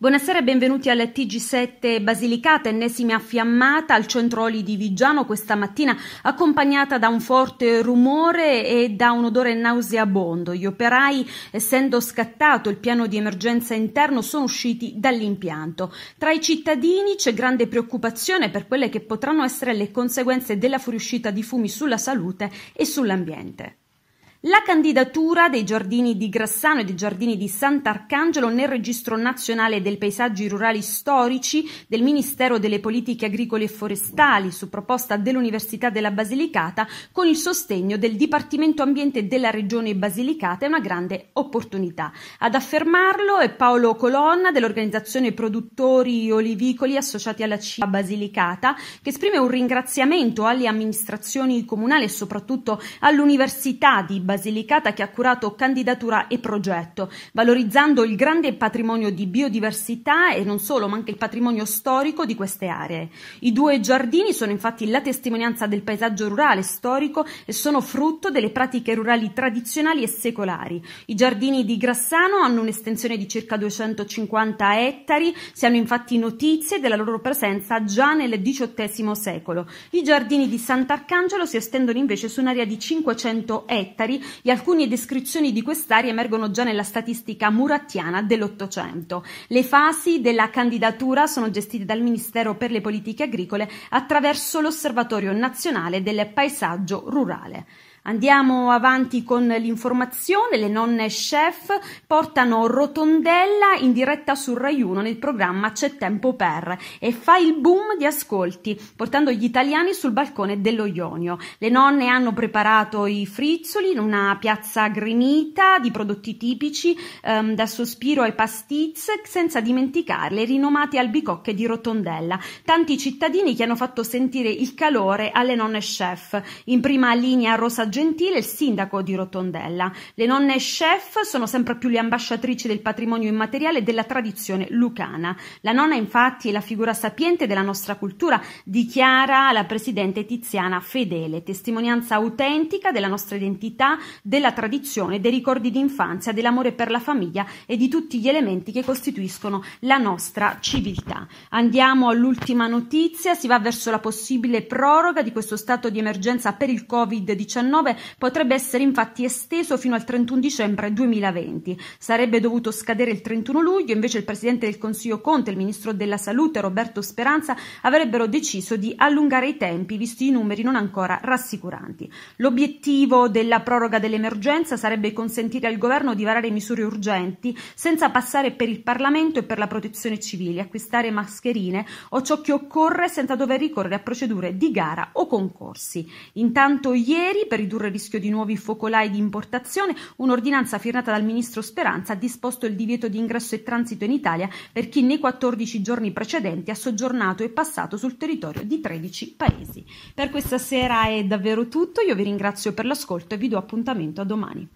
Buonasera e benvenuti alla TG7 Basilicata, ennesima fiammata al centro Oli di Vigiano questa mattina, accompagnata da un forte rumore e da un odore nauseabondo. Gli operai, essendo scattato il piano di emergenza interno, sono usciti dall'impianto. Tra i cittadini c'è grande preoccupazione per quelle che potranno essere le conseguenze della fuoriuscita di fumi sulla salute e sull'ambiente. La candidatura dei giardini di Grassano e dei giardini di Sant'Arcangelo nel registro nazionale dei paesaggi rurali storici del Ministero delle Politiche Agricole e Forestali su proposta dell'Università della Basilicata con il sostegno del Dipartimento Ambiente della Regione Basilicata è una grande opportunità. Ad affermarlo è Paolo Colonna dell'organizzazione Produttori Olivicoli associati alla CIA Basilicata che esprime un ringraziamento alle amministrazioni comunali e soprattutto all'Università di Basilicata Basilicata che ha curato candidatura e progetto, valorizzando il grande patrimonio di biodiversità e non solo, ma anche il patrimonio storico di queste aree. I due giardini sono infatti la testimonianza del paesaggio rurale storico e sono frutto delle pratiche rurali tradizionali e secolari. I giardini di Grassano hanno un'estensione di circa 250 ettari, si hanno infatti notizie della loro presenza già nel XVIII secolo. I giardini di Sant'Arcangelo si estendono invece su un'area di 500 ettari e alcune descrizioni di quest'area emergono già nella statistica murattiana dell'Ottocento. Le fasi della candidatura sono gestite dal Ministero per le politiche agricole attraverso l'Osservatorio nazionale del paesaggio rurale. Andiamo avanti con l'informazione, le nonne chef portano Rotondella in diretta su Rai 1 nel programma C'è tempo per e fa il boom di ascolti portando gli italiani sul balcone dello Ionio. Le nonne hanno preparato i frizzoli in una piazza gremita di prodotti tipici ehm, da sospiro ai pastiz senza dimenticare le rinomate albicocche di Rotondella. Tanti cittadini che hanno fatto sentire il calore alle nonne chef. In prima linea Rosa Gentile, il sindaco di Rotondella. Le nonne chef sono sempre più le ambasciatrici del patrimonio immateriale e della tradizione lucana. La nonna infatti è la figura sapiente della nostra cultura, dichiara la presidente Tiziana Fedele, testimonianza autentica della nostra identità, della tradizione, dei ricordi d'infanzia, dell'amore per la famiglia e di tutti gli elementi che costituiscono la nostra civiltà. Andiamo all'ultima notizia, si va verso la possibile proroga di questo stato di emergenza per il Covid-19 2019 potrebbe essere infatti esteso fino al 31 dicembre 2020. Sarebbe dovuto scadere il 31 luglio, invece il Presidente del Consiglio Conte e il Ministro della Salute Roberto Speranza avrebbero deciso di allungare i tempi visti i numeri non ancora rassicuranti. L'obiettivo della proroga dell'emergenza sarebbe consentire al Governo di varare misure urgenti senza passare per il Parlamento e per la protezione civile, acquistare mascherine o ciò che occorre senza dover ricorrere a procedure di gara o concorsi. Intanto ieri per il ridurre il rischio di nuovi focolai di importazione, un'ordinanza firmata dal ministro Speranza ha disposto il divieto di ingresso e transito in Italia per chi nei 14 giorni precedenti ha soggiornato e passato sul territorio di 13 paesi. Per questa sera è davvero tutto, io vi ringrazio per l'ascolto e vi do appuntamento a domani.